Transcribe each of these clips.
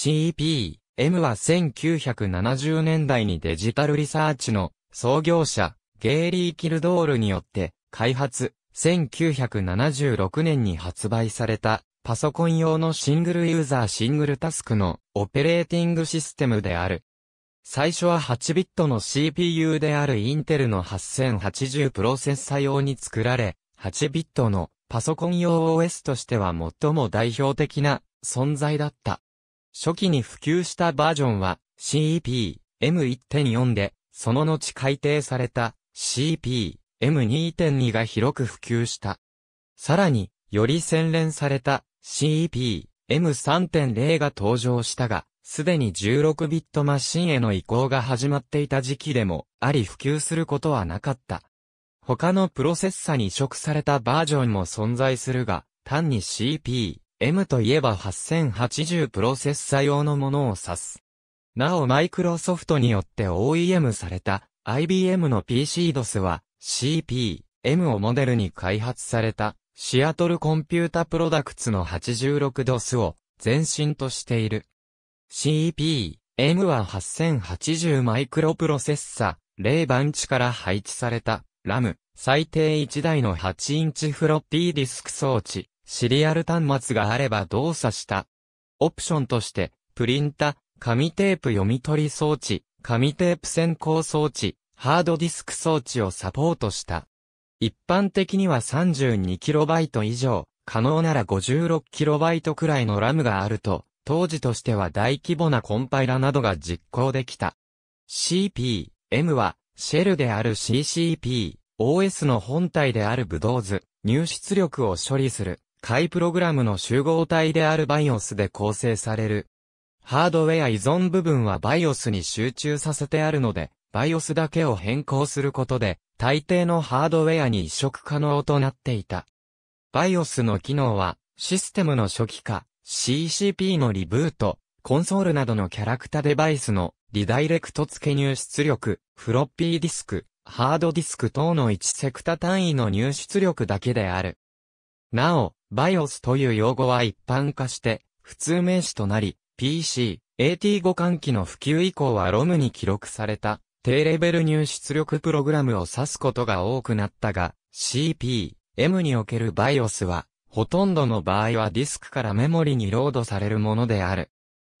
CP、M は1970年代にデジタルリサーチの創業者、ゲーリー・キルドールによって開発、1976年に発売されたパソコン用のシングルユーザーシングルタスクのオペレーティングシステムである。最初は8ビットの CPU であるインテルの8080プロセッサ用に作られ、8ビットのパソコン用 OS としては最も代表的な存在だった。初期に普及したバージョンは CEP M1.4 で、その後改定された CEP M2.2 が広く普及した。さらに、より洗練された CEP M3.0 が登場したが、すでに16ビットマシンへの移行が始まっていた時期でも、あり普及することはなかった。他のプロセッサに移植されたバージョンも存在するが、単に CP、M といえば8080プロセッサ用のものを指す。なおマイクロソフトによって OEM された IBM の PCDOS は CP、M をモデルに開発されたシアトルコンピュータプロダクツの 86DOS を前身としている。CP、M は8080マイクロプロセッサ、0番地から配置された RAM、最低1台の8インチフロッピーディスク装置、シリアル端末があれば動作した。オプションとして、プリンタ、紙テープ読み取り装置、紙テープ先行装置、ハードディスク装置をサポートした。一般的には 32KB 以上、可能なら 56KB くらいのラムがあると、当時としては大規模なコンパイラなどが実行できた。CP、M は、シェルである CCP、OS の本体であるブドウズ、入出力を処理する。解プログラムの集合体である BIOS で構成される。ハードウェア依存部分は BIOS に集中させてあるので、BIOS だけを変更することで、大抵のハードウェアに移植可能となっていた。BIOS の機能は、システムの初期化、CCP のリブート、コンソールなどのキャラクタデバイスのリダイレクト付け入出力、フロッピーディスク、ハードディスク等の1セクタ単位の入出力だけである。なお、BIOS という用語は一般化して、普通名詞となり、PC、AT 互換機の普及以降は ROM に記録された、低レベル入出力プログラムを指すことが多くなったが、CP、M における BIOS は、ほとんどの場合はディスクからメモリにロードされるものである。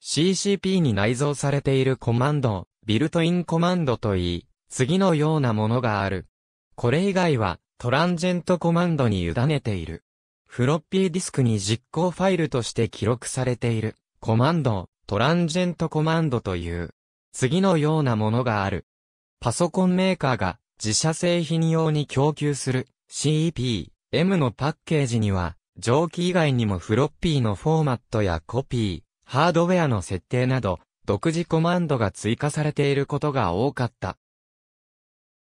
CCP に内蔵されているコマンドを、ビルトインコマンドといい、次のようなものがある。これ以外は、トランジェントコマンドに委ねている。フロッピーディスクに実行ファイルとして記録されている、コマンドをトランジェントコマンドという、次のようなものがある。パソコンメーカーが自社製品用に供給する CEP、M のパッケージには、蒸気以外にもフロッピーのフォーマットやコピー、ハードウェアの設定など、独自コマンドが追加されていることが多かった。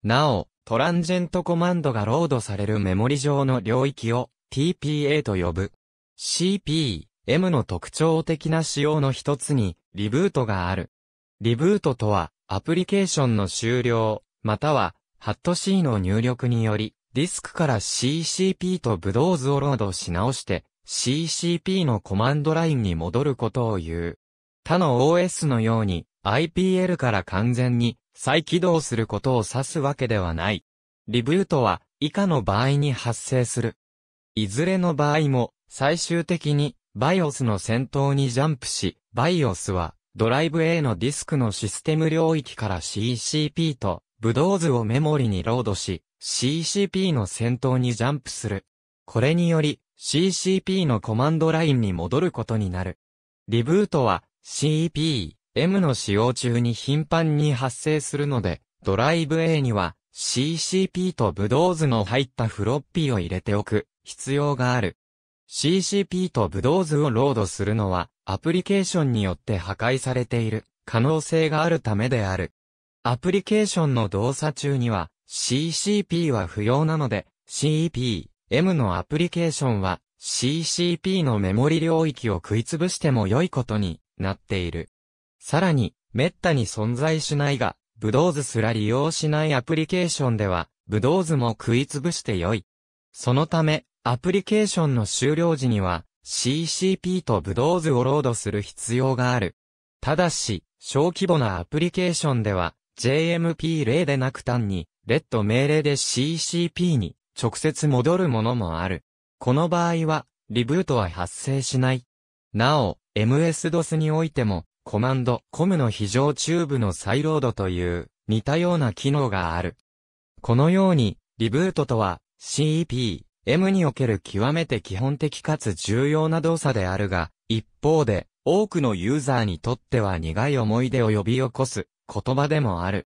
なお、トランジェントコマンドがロードされるメモリ上の領域を TPA と呼ぶ。CP、M の特徴的な仕様の一つに、リブートがある。リブートとは、アプリケーションの終了、または、ハット C の入力により、ディスクから CCP とブドウをロードし直して、CCP のコマンドラインに戻ることを言う。他の OS のように、IPL から完全に再起動することを指すわけではない。リブートは、以下の場合に発生する。いずれの場合も、最終的に、バイオスの先頭にジャンプし、バイオスは、ドライブ A のディスクのシステム領域から CCP と、ブドウ図をメモリにロードし、CCP の先頭にジャンプする。これにより、CCP のコマンドラインに戻ることになる。リブートは c p M の使用中に頻繁に発生するので、ドライブ A には CCP とブドウ図の入ったフロッピーを入れておく必要がある。CCP とブドウ図 o をロードするのは、アプリケーションによって破壊されている可能性があるためである。アプリケーションの動作中には、CCP は不要なので、CEP、M のアプリケーションは、CCP のメモリ領域を食いつぶしても良いことになっている。さらに、滅多に存在しないが、ブドウ図 o すら利用しないアプリケーションでは、ブドウ図 o も食いつぶして良い。そのため、アプリケーションの終了時には CCP とブドウ w をロードする必要がある。ただし、小規模なアプリケーションでは JMP 例でなく単にレッド命令で CCP に直接戻るものもある。この場合はリブートは発生しない。なお、MS-DOS においてもコマンド COM の非常チューブの再ロードという似たような機能がある。このようにリブートとは CEP M における極めて基本的かつ重要な動作であるが、一方で、多くのユーザーにとっては苦い思い出を呼び起こす言葉でもある。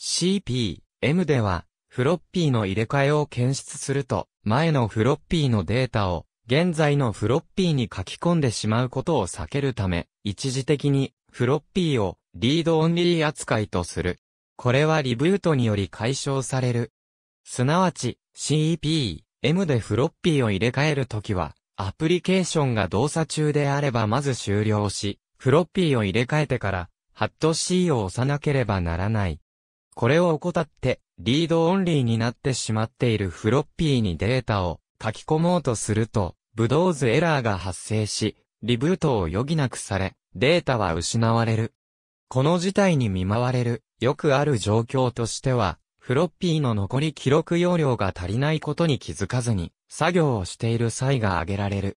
CP、M では、フロッピーの入れ替えを検出すると、前のフロッピーのデータを、現在のフロッピーに書き込んでしまうことを避けるため、一時的に、フロッピーを、リードオンリー扱いとする。これはリブートにより解消される。すなわち、CP、M でフロッピーを入れ替えるときは、アプリケーションが動作中であればまず終了し、フロッピーを入れ替えてから、ハット C を押さなければならない。これを怠って、リードオンリーになってしまっているフロッピーにデータを書き込もうとすると、ブドウズエラーが発生し、リブートを余儀なくされ、データは失われる。この事態に見舞われる、よくある状況としては、フロッピーの残り記録容量が足りないことに気づかずに、作業をしている際が挙げられる。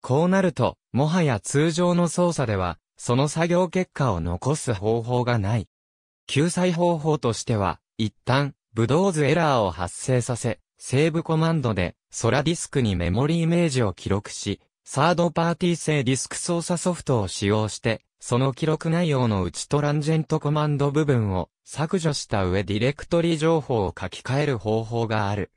こうなると、もはや通常の操作では、その作業結果を残す方法がない。救済方法としては、一旦、ブドウズエラーを発生させ、セーブコマンドで、ソラディスクにメモリイメージを記録し、サードパーティー製ディスク操作ソフトを使用して、その記録内容のうちトランジェントコマンド部分を削除した上ディレクトリ情報を書き換える方法がある。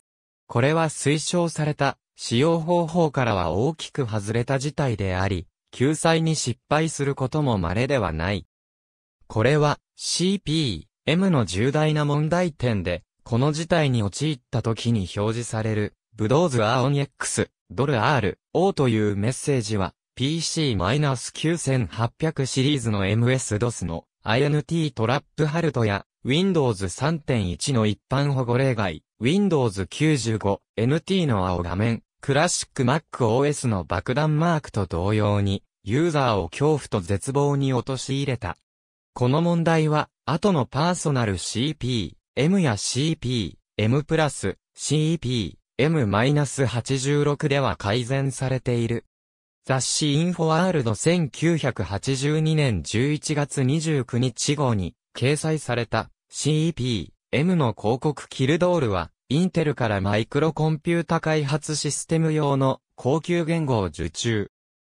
これは推奨された使用方法からは大きく外れた事態であり、救済に失敗することも稀ではない。これは CP、M の重大な問題点で、この事態に陥った時に表示される、ブドウズアオン X、ドル R、O というメッセージは、PC-9800 シリーズの MS-DOS の INT トラップハルトや Windows 3.1の一般保護例外、Windows 95、NT の青画面、クラシック MacOS の爆弾マークと同様に、ユーザーを恐怖と絶望に陥れた。この問題は、後のパーソナル CP、M や CP、M プラス、CP、M-86 では改善されている。雑誌インフォワールド1982年11月29日号に掲載された CEP M の広告キルドールは、インテルからマイクロコンピュータ開発システム用の高級言語を受注。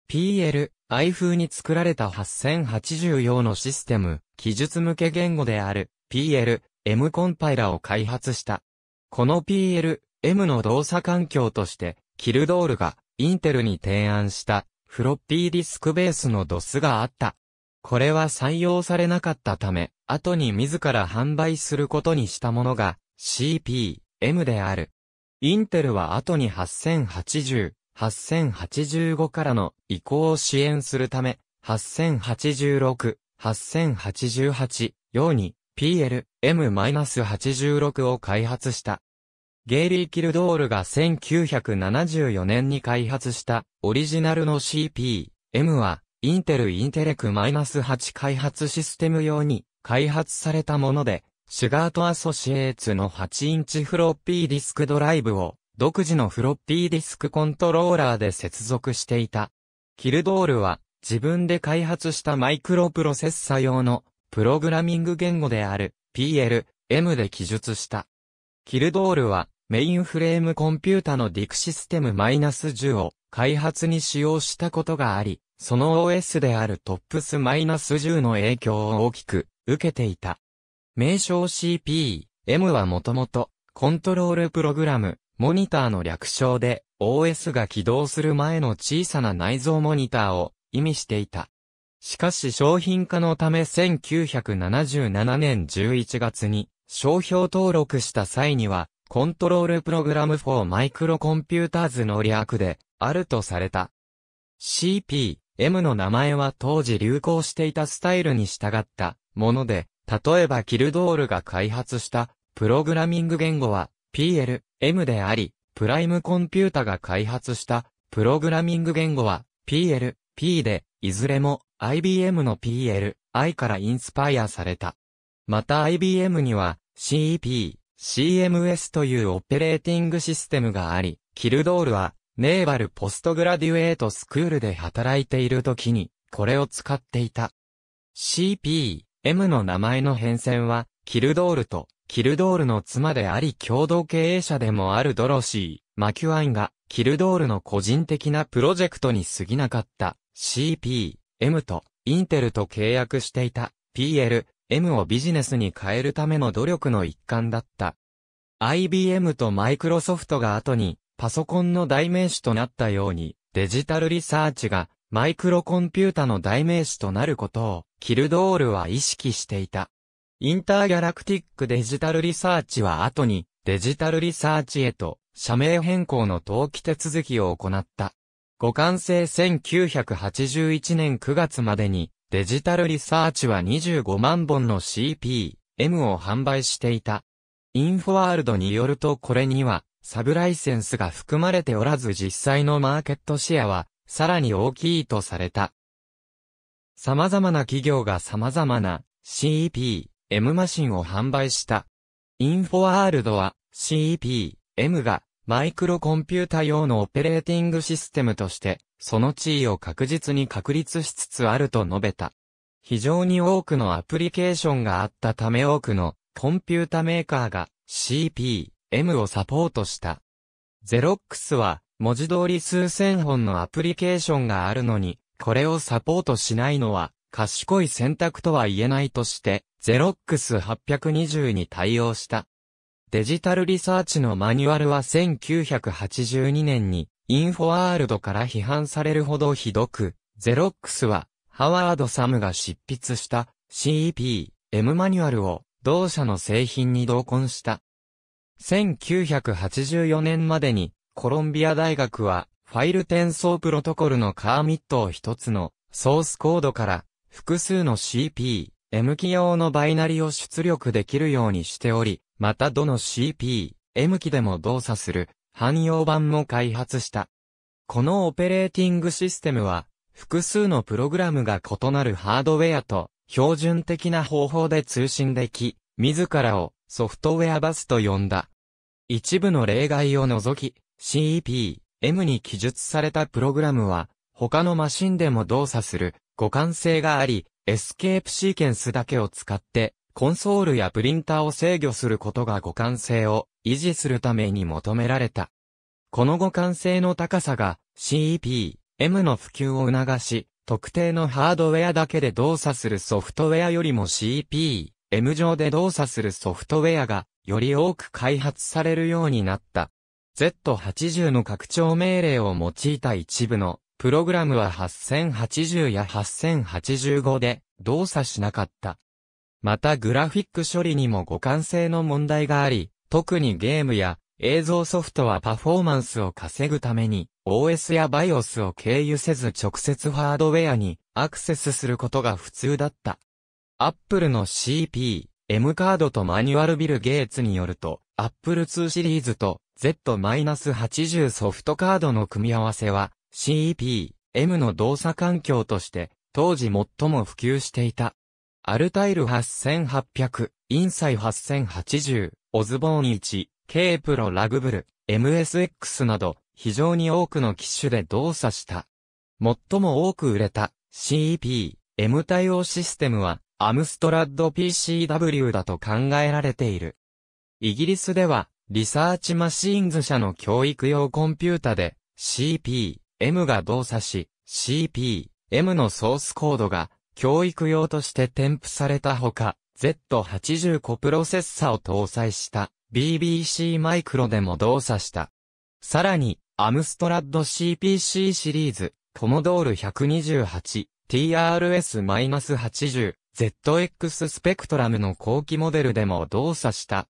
PL、i 風に作られた8080用のシステム、記述向け言語である PL、M コンパイラを開発した。この PL、M の動作環境として、キルドールがインテルに提案したフロッピーディスクベースの DOS があった。これは採用されなかったため、後に自ら販売することにしたものが CP、M である。インテルは後に8080、8085からの移行を支援するため、8086、8088ように PL、M-86 を開発した。ゲイリー・キルドールが1974年に開発したオリジナルの CP、M は、インテルインテレク -8 開発システム用に開発されたもので、シュガートアソシエーツの8インチフロッピーディスクドライブを独自のフロッピーディスクコントローラーで接続していた。キルドールは自分で開発したマイクロプロセッサ用のプログラミング言語である PL、M で記述した。キルドールはメインフレームコンピュータのディクシステム -10 を開発に使用したことがあり、その OS であるトップス -10 の影響を大きく受けていた。名称 CP、M はもともとコントロールプログラム、モニターの略称で OS が起動する前の小さな内蔵モニターを意味していた。しかし商品化のため1977年11月に商標登録した際にはコントロールプログラムフォー・マイクロコンピューターズの略で、あるとされた。CP、M の名前は当時流行していたスタイルに従ったもので、例えばキルドールが開発したプログラミング言語は PL、M であり、プライムコンピュータが開発したプログラミング言語は PL、P で、いずれも IBM の PL、I からインスパイアされた。また IBM には CEP、CMS というオペレーティングシステムがあり、キルドールは、ネーバルポストグラデュエートスクールで働いている時に、これを使っていた。CP、M の名前の変遷は、キルドールと、キルドールの妻であり共同経営者でもあるドロシー、マキュアインが、キルドールの個人的なプロジェクトに過ぎなかった、CP、M と、インテルと契約していた、PL、M をビジネスに変えるための努力の一環だった。IBM とマイクロソフトが後に、パソコンの代名詞となったように、デジタルリサーチが、マイクロコンピュータの代名詞となることを、キルドールは意識していた。インターギャラクティックデジタルリサーチは後に、デジタルリサーチへと、社名変更の登記手続きを行った。互換性1981年9月までに、デジタルリサーチは25万本の CP、M を販売していた。インフォワールドによるとこれには、サブライセンスが含まれておらず実際のマーケットシェアは、さらに大きいとされた。様々な企業が様々な c p M マシンを販売した。インフォワールドは c p M がマイクロコンピュータ用のオペレーティングシステムとしてその地位を確実に確立しつつあると述べた。非常に多くのアプリケーションがあったため多くのコンピュータメーカーが CP、M をサポートした。ゼロックスは文字通り数千本のアプリケーションがあるのに、これをサポートしないのは賢い選択とは言えないとして、ゼロックス820に対応した。デジタルリサーチのマニュアルは1982年にインフォワールドから批判されるほどひどく、ゼロックスは、ハワード・サムが執筆した CEP、M マニュアルを同社の製品に同梱した。1984年までにコロンビア大学はファイル転送プロトコルのカーミットを一つのソースコードから複数の CP、M 機用のバイナリを出力できるようにしており、またどの CP、M 機でも動作する汎用版も開発した。このオペレーティングシステムは、複数のプログラムが異なるハードウェアと標準的な方法で通信でき、自らをソフトウェアバスと呼んだ。一部の例外を除き、CEP、M に記述されたプログラムは、他のマシンでも動作する互換性があり、エスケープシーケンスだけを使って、コンソールやプリンターを制御することが互換性を維持するために求められた。この互換性の高さが c p M の普及を促し、特定のハードウェアだけで動作するソフトウェアよりも c p M 上で動作するソフトウェアがより多く開発されるようになった。Z80 の拡張命令を用いた一部のプログラムは8080や8085で動作しなかった。またグラフィック処理にも互換性の問題があり、特にゲームや映像ソフトはパフォーマンスを稼ぐために OS や BIOS を経由せず直接ハードウェアにアクセスすることが普通だった。Apple の CP、M カードとマニュアルビル・ゲイツによると Apple II シリーズと Z-80 ソフトカードの組み合わせは CP、M の動作環境として当時最も普及していた。アルタイル8800、インサイ8080、オズボーン1、K プロラグブル、MSX など、非常に多くの機種で動作した。最も多く売れた CEP、M 対応システムは、アムストラッド PCW だと考えられている。イギリスでは、リサーチマシーンズ社の教育用コンピュータで、CP、M が動作し、CP、M のソースコードが、教育用として添付されたほか、Z80 コプロセッサを搭載した BBC マイクロでも動作した。さらに、アムストラッド CPC シリーズ、コモドール128、TRS-80、ZX スペクトラムの後期モデルでも動作した。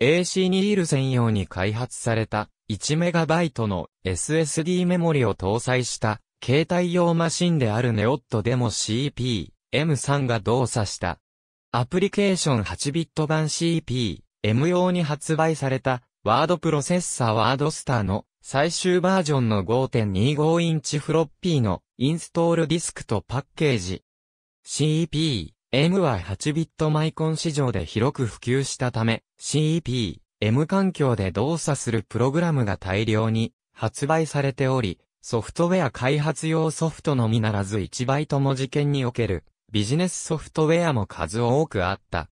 AC ニール専用に開発された 1MB の SSD メモリを搭載した携帯用マシンであるネオットでも CP、M3 が動作した。アプリケーション8ビット版 CP、M 用に発売された、ワードプロセッサーワードスターの最終バージョンの5.25インチフロッピーのインストールディスクとパッケージ。c p M は8ビットマイコン市場で広く普及したため、c p M 環境で動作するプログラムが大量に発売されており、ソフトウェア開発用ソフトのみならず1バイトも事件におけるビジネスソフトウェアも数多くあった。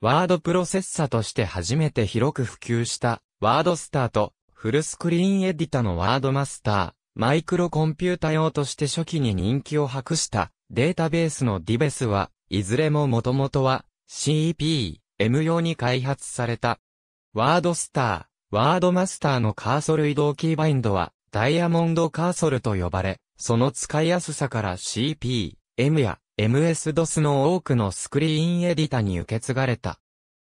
ワードプロセッサとして初めて広く普及した、ワードスターと、フルスクリーンエディタのワードマスター、マイクロコンピュータ用として初期に人気を博したデータベースのディベスは、いずれも元々は c p M 用に開発された。ワードスター、ワードマスターのカーソル移動キーバインドは、ダイヤモンドカーソルと呼ばれ、その使いやすさから CP、M や MS-DOS の多くのスクリーンエディタに受け継がれた。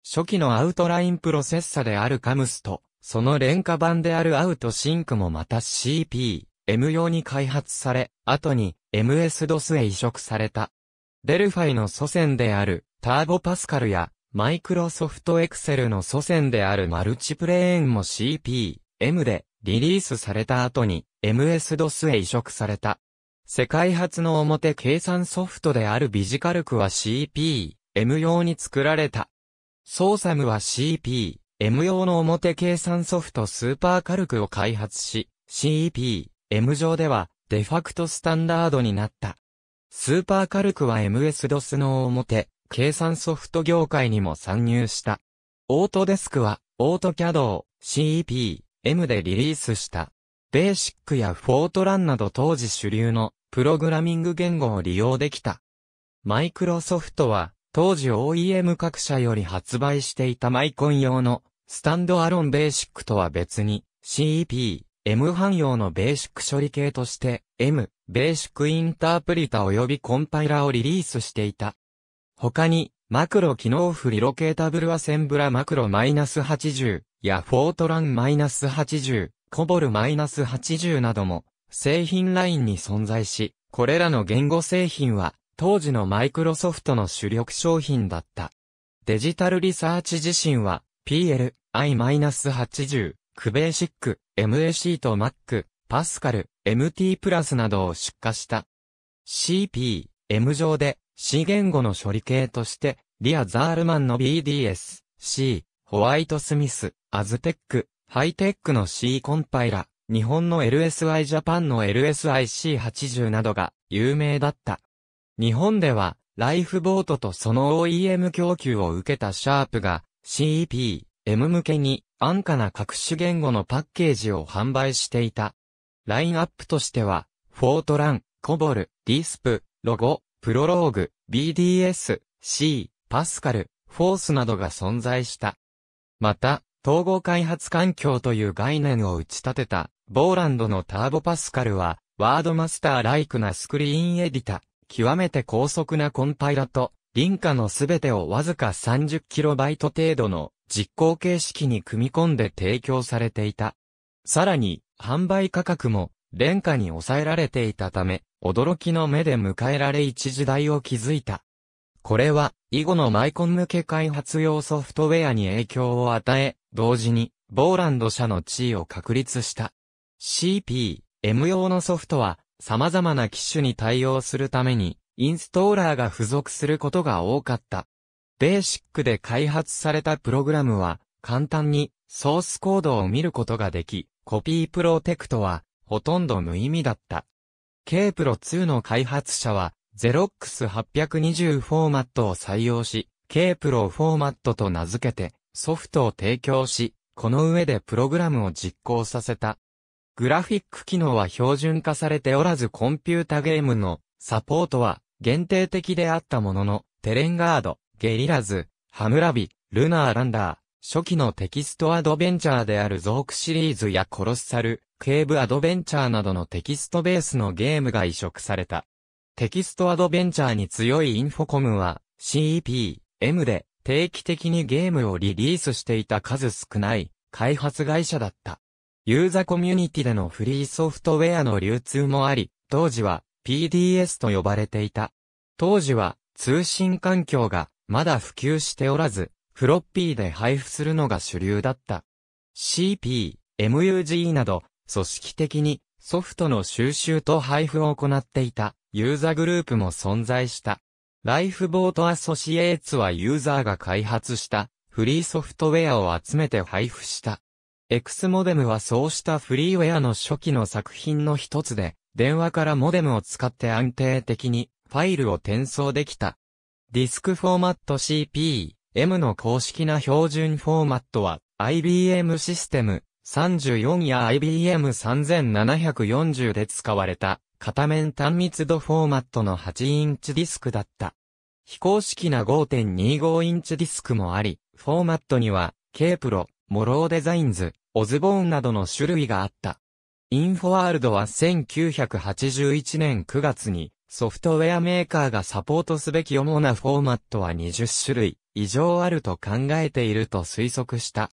初期のアウトラインプロセッサであるカムスと、その廉価版であるアウトシンクもまた CP、M 用に開発され、後に MS-DOS へ移植された。デルファイの祖先であるターボパスカルやマイクロソフトエクセルの祖先であるマルチプレーンも CP、M でリリースされた後に MS-DOS へ移植された。世界初の表計算ソフトであるビジカルクは CP、M 用に作られた。ソーサムは CP、M 用の表計算ソフトスーパーカルクを開発し、CP、M 上ではデファクトスタンダードになった。スーパーカルクは MS-DOS の表、計算ソフト業界にも参入した。オートデスクは、オートキャドを c p M でリリースした。ベーシックやフォートランなど当時主流のプログラミング言語を利用できた。マイクロソフトは、当時 OEM 各社より発売していたマイコン用の、スタンドアロンベーシックとは別に、CEP、M 汎用のベーシック処理系として、M、ベーシックインタープリタ及びコンパイラをリリースしていた。他に、マクロ機能フリロケータブルアセンブラマクロ -80 やフォートラン -80、コボル -80 なども製品ラインに存在し、これらの言語製品は、当時のマイクロソフトの主力商品だった。デジタルリサーチ自身は、PL、I-80、クベーシック、MAC と Mac、パスカル、MT プラスなどを出荷した。CP、M 上で C 言語の処理系として、リア・ザールマンの BDS、C、ホワイト・スミス、アズテック、ハイテックの C コンパイラ、日本の LSI ジャパンの LSIC80 などが有名だった。日本では、ライフボートとその OEM 供給を受けたシャープが CEP、M 向けに安価な各種言語のパッケージを販売していた。ラインアップとしては、フォートラン、コボル、ディスプ、ロゴ、プロローグ、BDS、C、パスカル、フォースなどが存在した。また、統合開発環境という概念を打ち立てたボーランドのターボパスカルは、ワードマスターライクなスクリーンエディタ、極めて高速なコンパイラと、リンカのすべてをわずか 30KB 程度の実行形式に組み込んで提供されていた。さらに、販売価格も、廉価に抑えられていたため、驚きの目で迎えられ一時代を築いた。これは、以後のマイコン向け開発用ソフトウェアに影響を与え、同時に、ボーランド社の地位を確立した。CP、M 用のソフトは、様々な機種に対応するために、インストーラーが付属することが多かった。ベーシックで開発されたプログラムは、簡単にソースコードを見ることができ、コピープロテクトは、ほとんど無意味だった。Kpro2 の開発者は、ZeroX820 フォーマットを採用し、Kpro フォーマットと名付けて、ソフトを提供し、この上でプログラムを実行させた。グラフィック機能は標準化されておらずコンピュータゲームのサポートは限定的であったものの、テレンガード、ゲリラズ、ハムラビ、ルナーランダー、初期のテキストアドベンチャーであるゾークシリーズやコロッサル、ケーブアドベンチャーなどのテキストベースのゲームが移植された。テキストアドベンチャーに強いインフォコムは CEP、M で定期的にゲームをリリースしていた数少ない開発会社だった。ユーザコミュニティでのフリーソフトウェアの流通もあり、当時は PDS と呼ばれていた。当時は通信環境がまだ普及しておらず、フロッピーで配布するのが主流だった。CP、MUG など、組織的にソフトの収集と配布を行っていたユーザグループも存在した。ライフボートアソシエーツはユーザーが開発したフリーソフトウェアを集めて配布した。X モデムはそうしたフリーウェアの初期の作品の一つで、電話からモデムを使って安定的にファイルを転送できた。ディスクフォーマット CP、M の公式な標準フォーマットは IBM システム34や IBM3740 で使われた片面単密度フォーマットの8インチディスクだった。非公式な5.25インチディスクもあり、フォーマットには K プロ、モローデザインズ、オズボーンなどの種類があった。インフォワールドは1981年9月にソフトウェアメーカーがサポートすべき主なフォーマットは20種類以上あると考えていると推測した。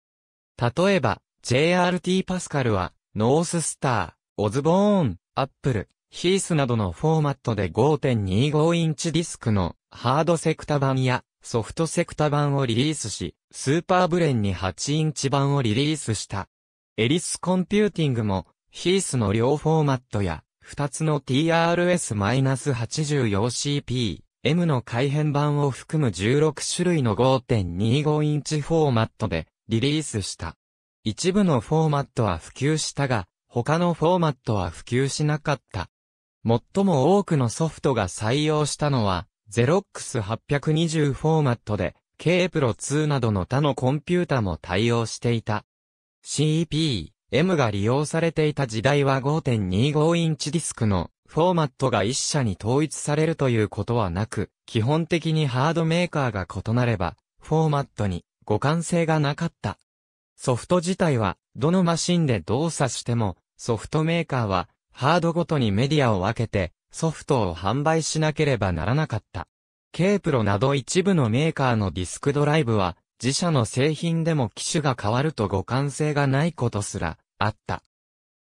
例えば、JRT パスカルは、ノーススター、オズボーン、アップル、ヒースなどのフォーマットで5.25インチディスクのハードセクタ版やソフトセクタ版をリリースし、スーパーブレンに8インチ版をリリースした。エリスコンピューティングも、ヒースの両フォーマットや、2つの TRS-80 用 CP、M の改変版を含む16種類の5.25インチフォーマットでリリースした。一部のフォーマットは普及したが、他のフォーマットは普及しなかった。最も多くのソフトが採用したのは、ゼロックス820フォーマットで、K プロ2などの他のコンピュータも対応していた。c p M が利用されていた時代は5.25インチディスクのフォーマットが一社に統一されるということはなく、基本的にハードメーカーが異なれば、フォーマットに互換性がなかった。ソフト自体は、どのマシンで動作しても、ソフトメーカーは、ハードごとにメディアを分けて、ソフトを販売しなければならなかった。K プロなど一部のメーカーのディスクドライブは、自社の製品でも機種が変わると互換性がないことすら、あった。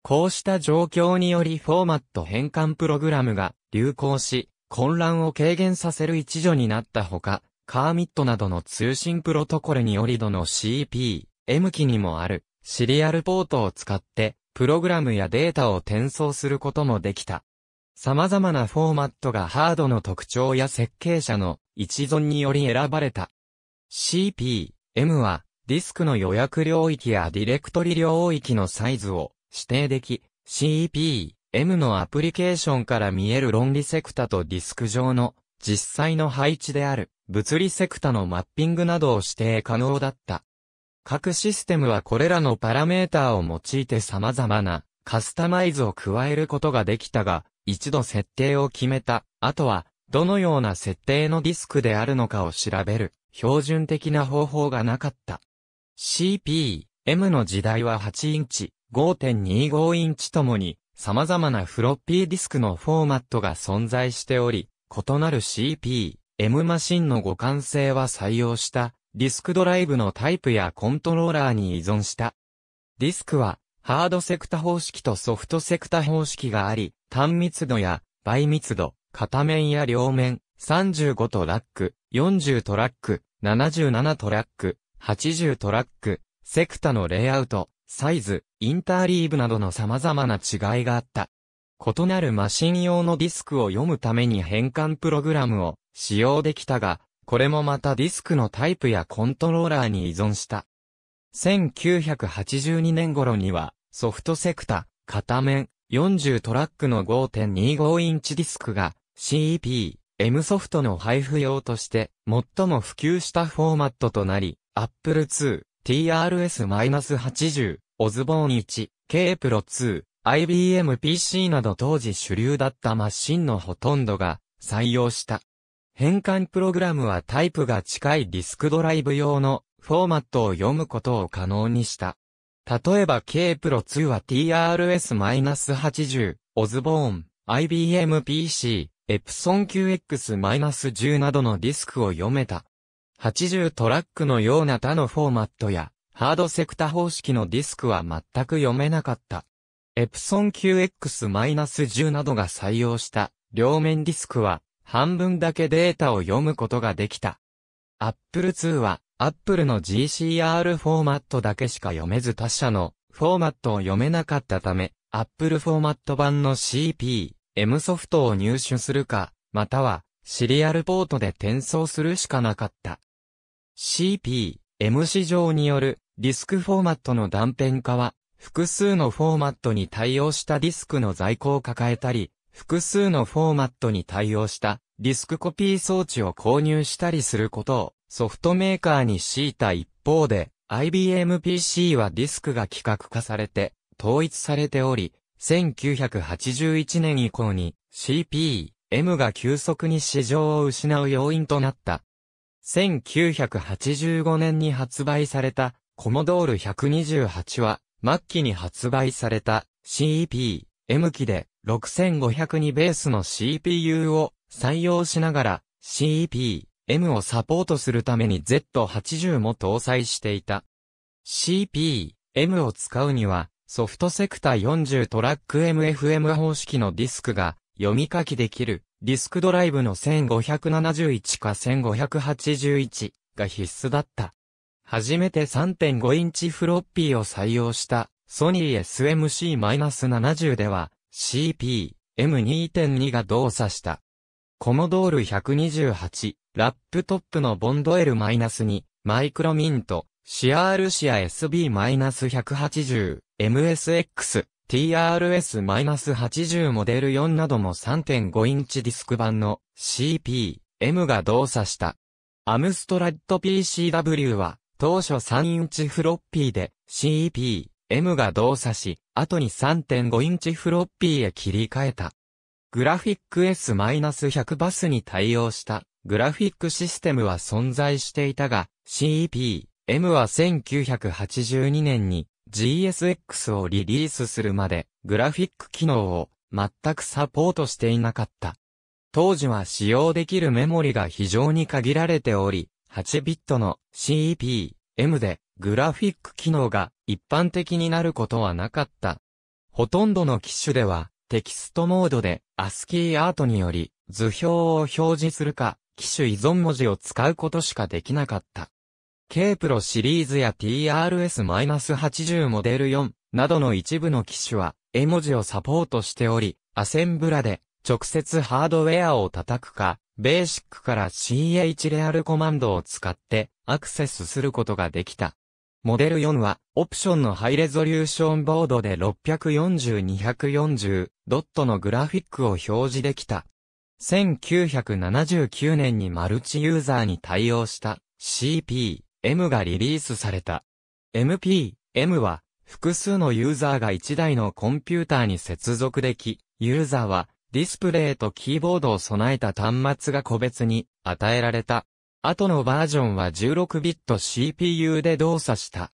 こうした状況によりフォーマット変換プログラムが流行し、混乱を軽減させる一助になったほか、カーミットなどの通信プロトコルによりどの CP、M 機にもあるシリアルポートを使って、プログラムやデータを転送することもできた。様々なフォーマットがハードの特徴や設計者の一存により選ばれた。CP、M は、ディスクの予約領域やディレクトリ領域のサイズを指定でき、CP、M のアプリケーションから見える論理セクタとディスク上の実際の配置である物理セクタのマッピングなどを指定可能だった。各システムはこれらのパラメータを用いて様々なカスタマイズを加えることができたが、一度設定を決めた、あとは、どのような設定のディスクであるのかを調べる、標準的な方法がなかった。CP、M の時代は8インチ、5.25インチともに、様々なフロッピーディスクのフォーマットが存在しており、異なる CP、M マシンの互換性は採用した、ディスクドライブのタイプやコントローラーに依存した。ディスクは、ハードセクタ方式とソフトセクタ方式があり、単密度や倍密度、片面や両面、35トラック、40トラック、77トラック、80トラック、セクタのレイアウト、サイズ、インターリーブなどの様々な違いがあった。異なるマシン用のディスクを読むために変換プログラムを使用できたが、これもまたディスクのタイプやコントローラーに依存した。1982年頃には、ソフトセクタ、片面、40トラックの5.25インチディスクが CEP、M ソフトの配布用として最も普及したフォーマットとなり、Apple II、TRS-80、オズボーン1、K プロ2、IBM PC など当時主流だったマシンのほとんどが採用した。変換プログラムはタイプが近いディスクドライブ用のフォーマットを読むことを可能にした。例えば K プロ2は TRS-80、オズボーン、IBM PC、エプソン QX-10 などのディスクを読めた。80トラックのような他のフォーマットや、ハードセクタ方式のディスクは全く読めなかった。エプソン QX-10 などが採用した両面ディスクは半分だけデータを読むことができた。Apple 2はアップルの GCR フォーマットだけしか読めず他社のフォーマットを読めなかったため、アップルフォーマット版の CP、M ソフトを入手するか、またはシリアルポートで転送するしかなかった。CP、M 市場によるディスクフォーマットの断片化は、複数のフォーマットに対応したディスクの在庫を抱えたり、複数のフォーマットに対応したディスクコピー装置を購入したりすることをソフトメーカーに強いた一方で、IBM PC はディスクが規格化されて統一されており、1981年以降に CP、M が急速に市場を失う要因となった。1985年に発売されたコモドール128は末期に発売された c p M 機で6502ベースの CPU を採用しながら CEP、M をサポートするために Z80 も搭載していた。CP、M を使うには、ソフトセクター40トラック MFM 方式のディスクが読み書きできるディスクドライブの1571か1581が必須だった。初めて3.5インチフロッピーを採用したソニー SMC-70 では CP、M2.2 が動作した。コモドール128、ラップトップのボンド L-2、マイクロミント、シアールシア SB-180、MSX、TRS-80 モデル4なども3.5インチディスク版の CP、M が動作した。アムストラッド PCW は当初3インチフロッピーで CP、M が動作し、後に3.5インチフロッピーへ切り替えた。グラフィック S-100 バスに対応したグラフィックシステムは存在していたが、CEP、M は1982年に GSX をリリースするまでグラフィック機能を全くサポートしていなかった。当時は使用できるメモリが非常に限られており、8ビットの CEP、M でグラフィック機能が一般的になることはなかった。ほとんどの機種ではテキストモードで、アスキーアートにより、図表を表示するか、機種依存文字を使うことしかできなかった。K プロシリーズや TRS-80 モデル4などの一部の機種は、絵文字をサポートしており、アセンブラで直接ハードウェアを叩くか、ベーシックから CH レアルコマンドを使ってアクセスすることができた。モデル4は、オプションのハイレゾリューションボードで640-240ドットのグラフィックを表示できた。1979年にマルチユーザーに対応した CP、M がリリースされた。MP、M は、複数のユーザーが1台のコンピューターに接続でき、ユーザーはディスプレイとキーボードを備えた端末が個別に与えられた。後のバージョンは1 6ビット CPU で動作した。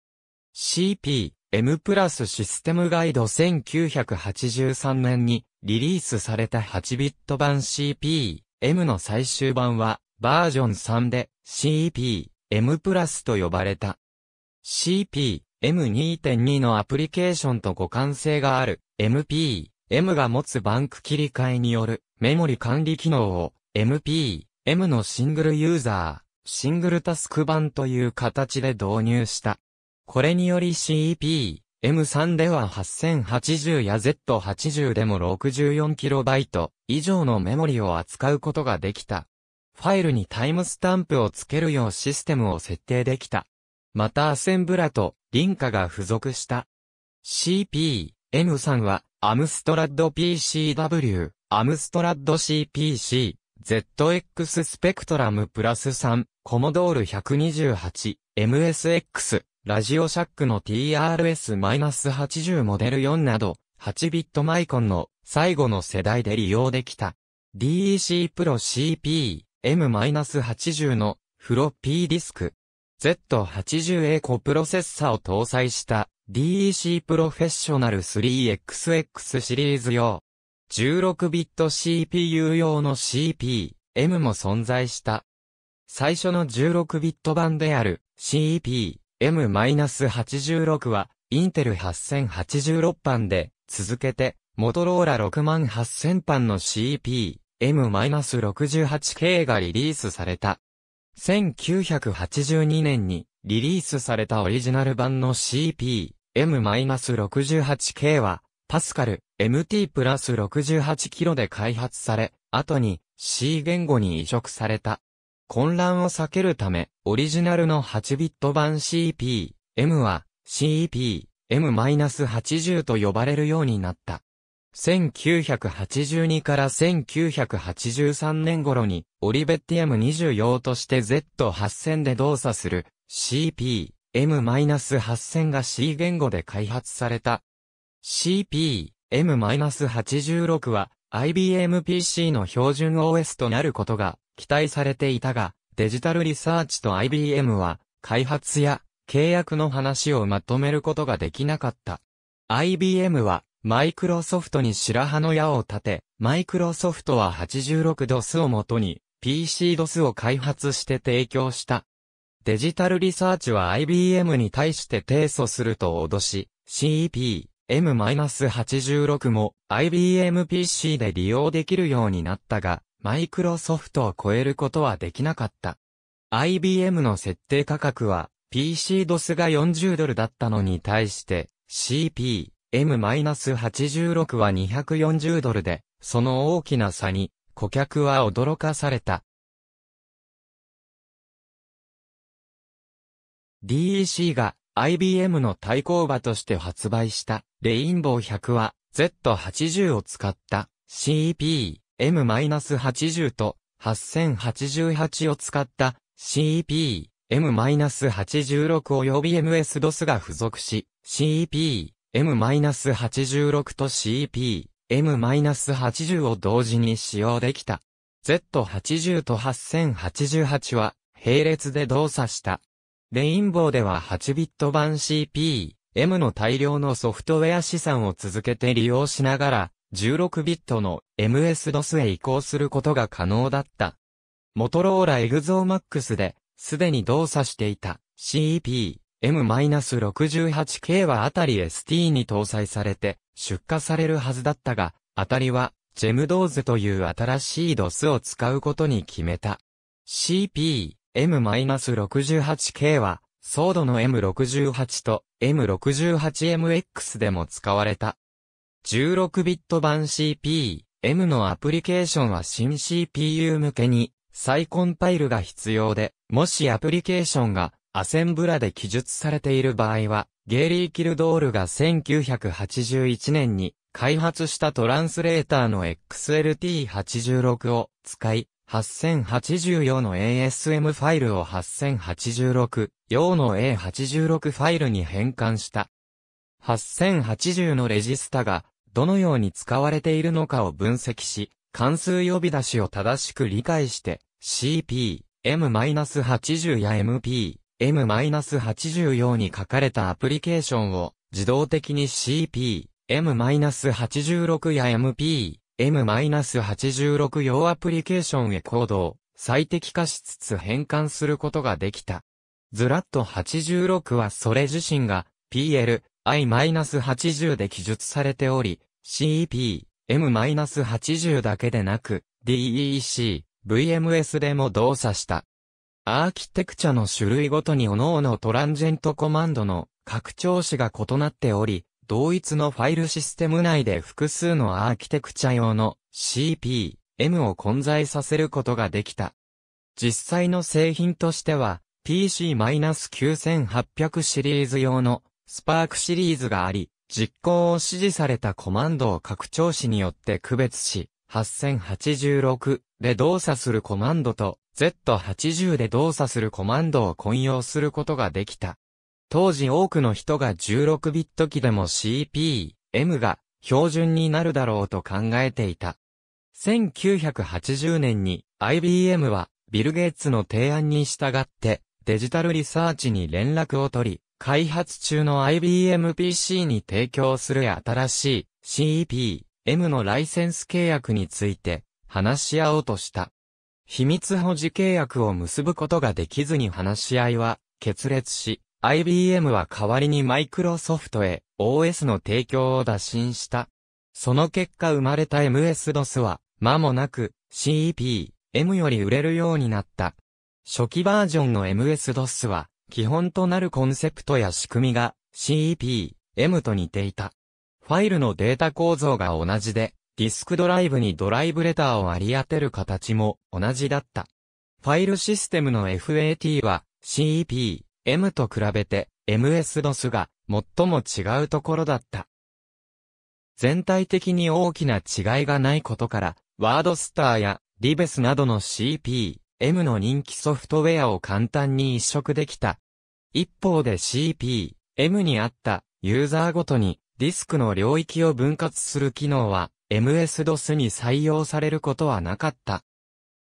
CP、M プラスシステムガイド1983年にリリースされた8ビット版 CP、M の最終版はバージョン3で CP、M プラスと呼ばれた。CP、M2.2 のアプリケーションと互換性がある MP、M が持つバンク切り替えによるメモリ管理機能を MP、M のシングルユーザー、シングルタスク版という形で導入した。これにより CEP、M3 では8080や Z80 でも 64KB 以上のメモリを扱うことができた。ファイルにタイムスタンプを付けるようシステムを設定できた。またアセンブラとリンカが付属した。CP、M3 はアムストラッド PCW、アムストラッド CPC、ZX スペクトラムプラス3、コモドール128、MSX、ラジオシャックの TRS-80 モデル4など、8ビットマイコンの最後の世代で利用できた。DEC Pro CP M-80 のフロッピーディスク。Z80A コプロセッサを搭載した DEC プロフェッショナル 3XX シリーズ用。16ビット CPU 用の CP、M も存在した。最初の16ビット版である CP、M-86 は、インテル8086版で、続けて、モトローラ68000版の CP、M-68K がリリースされた。1982年にリリースされたオリジナル版の CP、M-68K は、パスカル、MT プラス68キロで開発され、後に C 言語に移植された。混乱を避けるため、オリジナルの8ビット版 CP、M は CP、M-80 と呼ばれるようになった。1982から1983年頃に、オリベッティ m 2 4として Z8000 で動作する CP、M-8000 が C 言語で開発された。CP、M-86 は IBM PC の標準 OS となることが期待されていたが、デジタルリサーチと IBM は開発や契約の話をまとめることができなかった。IBM はマイクロソフトに白羽の矢を立て、マイクロソフトは 86DOS をもとに PCDOS を開発して提供した。デジタルリサーチは IBM に対して提訴すると脅し、CEP M-86 も IBM PC で利用できるようになったが、マイクロソフトを超えることはできなかった。IBM の設定価格は PC-DOS が40ドルだったのに対して CP、M-86 は240ドルで、その大きな差に顧客は驚かされた。DEC が IBM の対抗馬として発売したレインボー100は Z80 を使った c p m 8 0と8088を使った c p M-86 及び MS-DOS が付属し、c p M-86 と c p M-80 を同時に使用できた。Z80 と8088は並列で動作したレインボーでは8ビット版 CP、M の大量のソフトウェア資産を続けて利用しながら、16ビットの MS-DOS へ移行することが可能だった。モトローラエグゾーマックスで、すでに動作していた c p M-68K はあたり ST に搭載されて出荷されるはずだったが、あたりは、ジェムドーズという新しい DOS を使うことに決めた。CP、M-68K は、ソードの M68 と M68MX でも使われた。16ビット版 CP、M のアプリケーションは新 CPU 向けに再コンパイルが必要で、もしアプリケーションがアセンブラで記述されている場合は、ゲイリー・キルドールが1981年に開発したトランスレーターの XLT86 を使い、8084の ASM ファイルを8086用の A86 ファイルに変換した。8080のレジスタがどのように使われているのかを分析し、関数呼び出しを正しく理解して CP、M-80 や MP、M-80 用に書かれたアプリケーションを自動的に CP、M-86 や MP、M-86 用アプリケーションへコードを最適化しつつ変換することができた。ズラット86はそれ自身が PL-I-80 で記述されており、CEP、M-80 だけでなく DEC、VMS でも動作した。アーキテクチャの種類ごとに各々トランジェントコマンドの拡張子が異なっており、同一のファイルシステム内で複数のアーキテクチャ用の CP、M を混在させることができた。実際の製品としては、PC-9800 シリーズ用のスパークシリーズがあり、実行を指示されたコマンドを拡張子によって区別し、8086で動作するコマンドと Z80 で動作するコマンドを混用することができた。当時多くの人が16ビット機でも CP、M が標準になるだろうと考えていた。1980年に IBM はビル・ゲイツの提案に従ってデジタルリサーチに連絡を取り、開発中の IBM PC に提供する新しい c p M のライセンス契約について話し合おうとした。秘密保持契約を結ぶことができずに話し合いは決裂し、IBM は代わりにマイクロソフトへ OS の提供を打診した。その結果生まれた MS-DOS は、間もなく CEP、M より売れるようになった。初期バージョンの MS-DOS は、基本となるコンセプトや仕組みが CEP、M と似ていた。ファイルのデータ構造が同じで、ディスクドライブにドライブレターを割り当てる形も同じだった。ファイルシステムの FAT は CEP、M と比べて MS-DOS が最も違うところだった。全体的に大きな違いがないことから、ワードスターやリベスなどの CP、M の人気ソフトウェアを簡単に移植できた。一方で CP、M にあったユーザーごとにディスクの領域を分割する機能は MS-DOS に採用されることはなかった。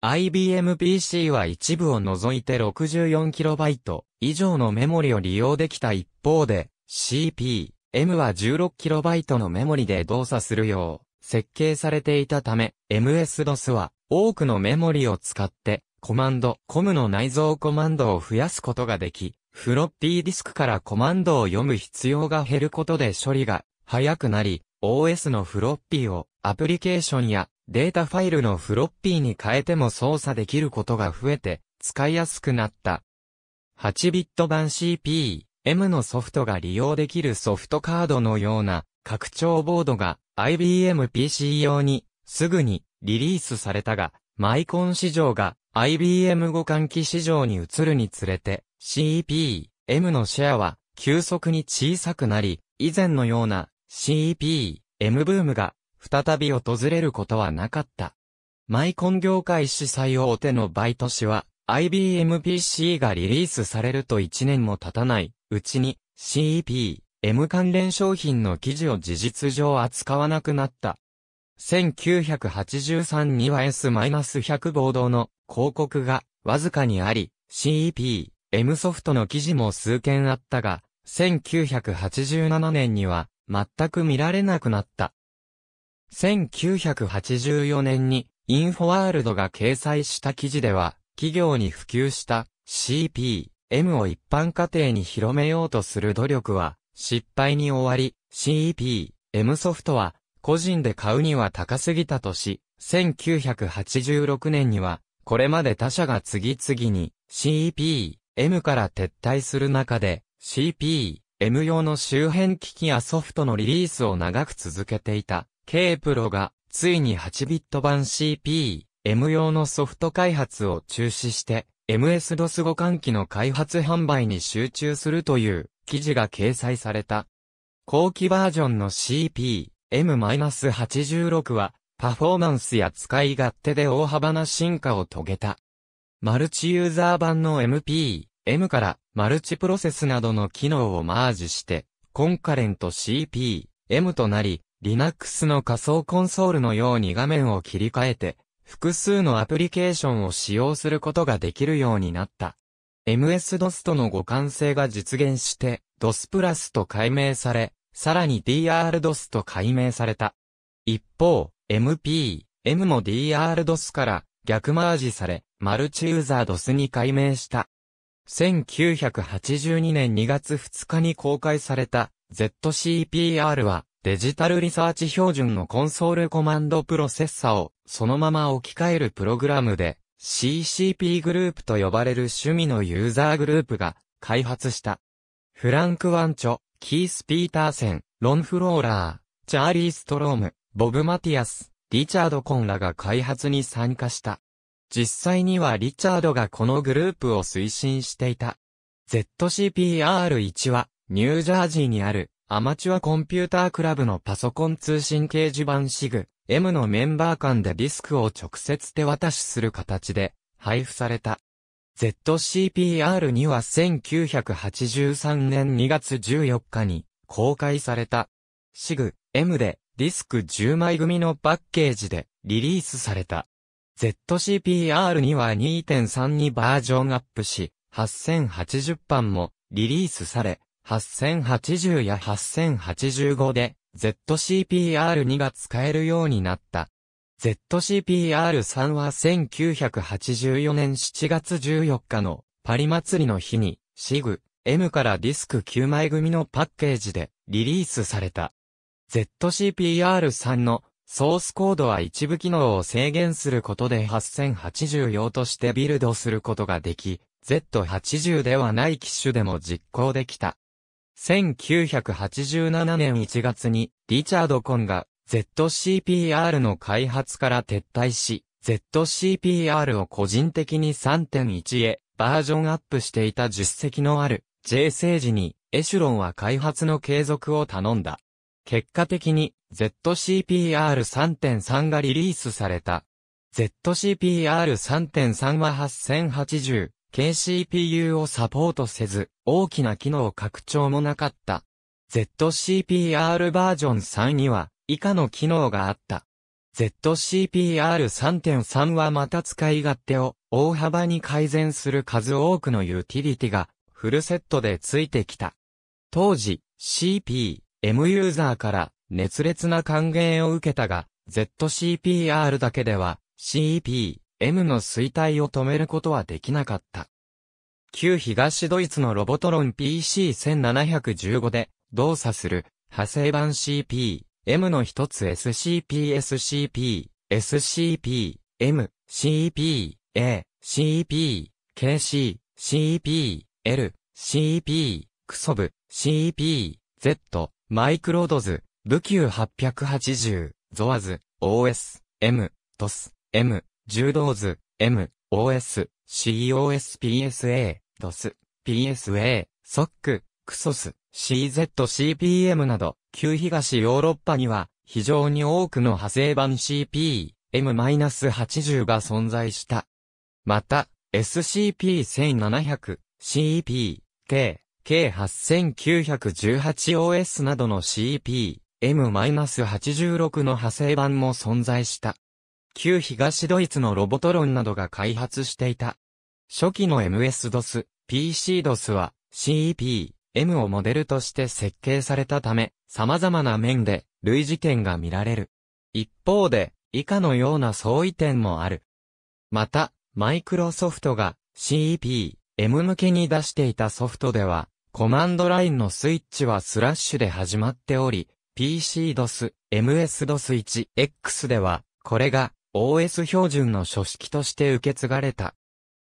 IBM PC は一部を除いて 64KB 以上のメモリを利用できた一方で、CP、M は 16KB のメモリで動作するよう設計されていたため、MS-DOS は多くのメモリを使ってコマンド、コムの内蔵コマンドを増やすことができ、フロッピーディスクからコマンドを読む必要が減ることで処理が早くなり、OS のフロッピーをアプリケーションやデータファイルのフロッピーに変えても操作できることが増えて、使いやすくなった。8ビット版 CP、M のソフトが利用できるソフトカードのような拡張ボードが IBM PC 用にすぐにリリースされたが、マイコン市場が IBM 互換機市場に移るにつれて c p M のシェアは急速に小さくなり、以前のような c p M ブームが再び訪れることはなかった。マイコン業界主催大手のバイト氏は、IBM PC がリリースされると1年も経たないうちに CEP、M 関連商品の記事を事実上扱わなくなった。1983には S-100 暴動の広告がわずかにあり、CEP、M ソフトの記事も数件あったが、1987年には全く見られなくなった。1984年にインフォワールドが掲載した記事では、企業に普及した CPM を一般家庭に広めようとする努力は失敗に終わり、CPM ソフトは個人で買うには高すぎたとし、1986年には、これまで他社が次々に CPM から撤退する中で、CPM 用の周辺機器やソフトのリリースを長く続けていた。K プロが、ついに8ビット版 CP、M 用のソフト開発を中止して、MS-DOS 互換機の開発販売に集中するという記事が掲載された。後期バージョンの CP、M-86 は、パフォーマンスや使い勝手で大幅な進化を遂げた。マルチユーザー版の MP、M からマルチプロセスなどの機能をマージして、コンカレント CP、M となり、Linux の仮想コンソールのように画面を切り替えて、複数のアプリケーションを使用することができるようになった。MS-DOS との互換性が実現して、DOS プラスと解明され、さらに DR-DOS と解明された。一方、MP、M も DR-DOS から逆マージされ、マルチユーザー DOS に解明した。1982年2月2日に公開された ZCPR はデジタルリサーチ標準のコンソールコマンドプロセッサをそのまま置き換えるプログラムで CCP グループと呼ばれる趣味のユーザーグループが開発した。フランク・ワンチョ、キース・ピーターセン、ロン・フローラー、チャーリー・ストローム、ボブ・マティアス、リチャード・コンらが開発に参加した。実際にはリチャードがこのグループを推進していた。ZCPR1 はニュージャージーにあるアマチュアコンピュータークラブのパソコン通信掲示板シグ M のメンバー間でディスクを直接手渡しする形で配布された。ZCPR2 は1983年2月14日に公開された。シグ M でディスク10枚組のパッケージでリリースされた。ZCPR2 は2.3にバージョンアップし、8080版もリリースされ、8080や8085で ZCPR2 が使えるようになった。ZCPR3 は1984年7月14日のパリ祭りの日にシグ M からディスク9枚組のパッケージでリリースされた。ZCPR3 のソースコードは一部機能を制限することで8080用としてビルドすることができ、Z80 ではない機種でも実行できた。1987年1月に、リチャード・コンが ZCPR の開発から撤退し、ZCPR を個人的に3.1へバージョンアップしていた実績のある J 政治にエシュロンは開発の継続を頼んだ。結果的に ZCPR3.3 がリリースされた。ZCPR3.3 は8080 KCPU をサポートせず、大きな機能拡張もなかった。ZCPR バージョン3には、以下の機能があった。ZCPR3.3 はまた使い勝手を大幅に改善する数多くのユーティリティがフルセットでついてきた。当時 CP、M ユーザーから熱烈な歓迎を受けたが ZCPR だけでは CP、M の衰退を止めることはできなかった。旧東ドイツのロボトロン PC1715 で動作する派生版 CP、M の一つ SCP、SCP、SCP、M、CP、A、CP、KC、CP、L、CP、クソブ、CP、Z、マイクロドズ、ブキュー880、ゾアズ、OS、M、トス、M、柔道図、M、OS、COS、PSA、DOS、PSA、SOC、クソ o s CZ、CPM など、旧東ヨーロッパには、非常に多くの派生版 CP、M-80 が存在した。また、SCP-1700、CP、K、K8918OS などの CP、M-86 の派生版も存在した。旧東ドイツのロボトロンなどが開発していた。初期の MS-DOS、PC-DOS は CEP、M をモデルとして設計されたため、様々な面で類似点が見られる。一方で、以下のような相違点もある。また、マイクロソフトが CEP、M 向けに出していたソフトでは、コマンドラインのスイッチはスラッシュで始まっており、PC-DOS、MS-DOS 1X では、これが OS 標準の書式として受け継がれた。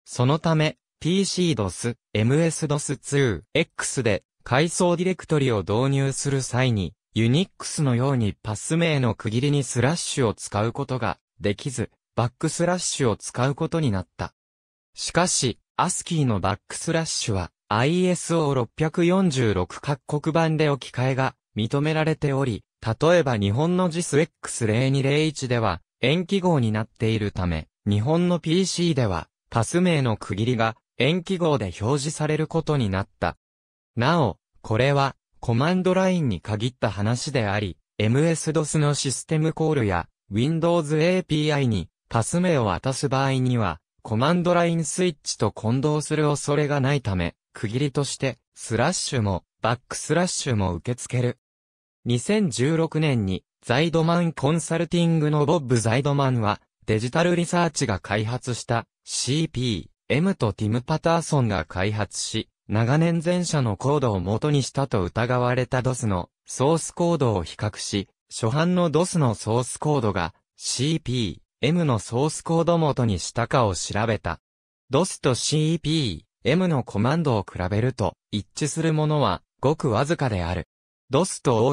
そのため、PC-DOS、MS-DOS2、X で階層ディレクトリを導入する際に、Unix のようにパス名の区切りにスラッシュを使うことができず、バックスラッシュを使うことになった。しかし、ASCII のバックスラッシュは ISO646 各国版で置き換えが認められており、例えば日本の JISX0201 では延期号になっているため、日本の PC では、パス名の区切りが延期号で表示されることになった。なお、これは、コマンドラインに限った話であり、MS-DOS のシステムコールや、Windows API に、パス名を渡す場合には、コマンドラインスイッチと混同する恐れがないため、区切りとして、スラッシュも、バックスラッシュも受け付ける2016年にザイドマンコンサルティングのボッブ・ザイドマンはデジタルリサーチが開発した CP、M とティム・パターソンが開発し、長年前者のコードを元にしたと疑われた DOS のソースコードを比較し、初版の DOS のソースコードが CP、M のソースコード元にしたかを調べた。DOS と CP、M のコマンドを比べると一致するものはごくわずかである。DOS と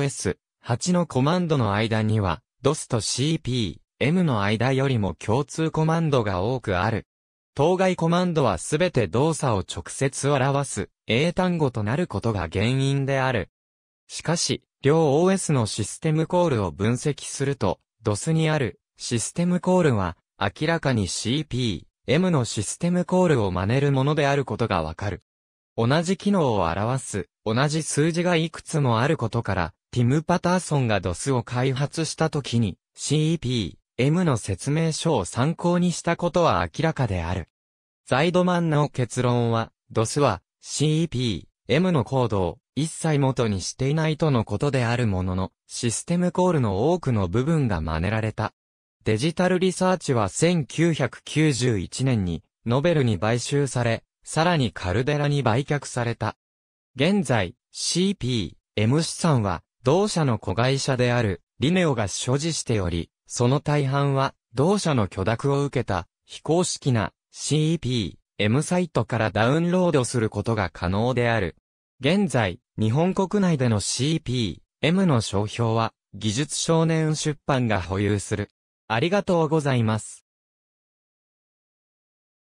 OS8 のコマンドの間には、DOS と CP、M の間よりも共通コマンドが多くある。当該コマンドはすべて動作を直接表す英単語となることが原因である。しかし、両 OS のシステムコールを分析すると、DOS にあるシステムコールは明らかに CP、M のシステムコールを真似るものであることがわかる。同じ機能を表す、同じ数字がいくつもあることから、ティム・パターソンが DOS を開発した時に、CEP、M の説明書を参考にしたことは明らかである。ザイドマンの結論は、DOS は CEP、M のコードを一切元にしていないとのことであるものの、システムコールの多くの部分が真似られた。デジタルリサーチは1991年にノベルに買収され、さらにカルデラに売却された。現在、CP、M 資産は、同社の子会社である、リネオが所持しており、その大半は、同社の許諾を受けた、非公式な c p M サイトからダウンロードすることが可能である。現在、日本国内での c p M の商標は、技術少年出版が保有する。ありがとうございます。